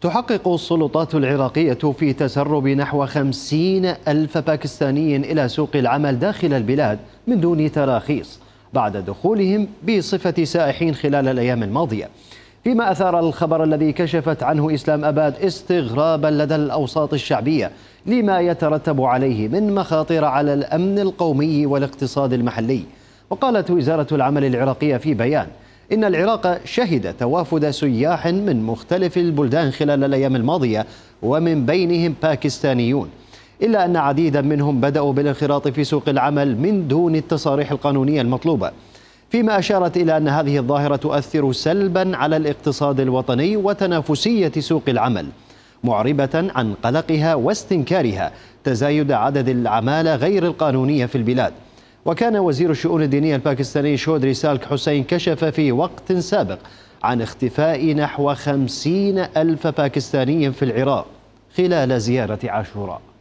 تحقق السلطات العراقية في تسرب نحو خمسين ألف باكستاني إلى سوق العمل داخل البلاد من دون تراخيص بعد دخولهم بصفة سائحين خلال الأيام الماضية فيما أثار الخبر الذي كشفت عنه إسلام أباد استغرابا لدى الأوساط الشعبية لما يترتب عليه من مخاطر على الأمن القومي والاقتصاد المحلي وقالت وزارة العمل العراقية في بيان إن العراق شهد توافد سياح من مختلف البلدان خلال الأيام الماضية ومن بينهم باكستانيون إلا أن عديدا منهم بدأوا بالانخراط في سوق العمل من دون التصاريح القانونية المطلوبة فيما أشارت إلى أن هذه الظاهرة تؤثر سلبا على الاقتصاد الوطني وتنافسية سوق العمل معربة عن قلقها واستنكارها تزايد عدد العمالة غير القانونية في البلاد وكان وزير الشؤون الدينية الباكستاني شودري سالك حسين كشف في وقت سابق عن اختفاء نحو خمسين ألف باكستاني في العراق خلال زيارة عاشوراء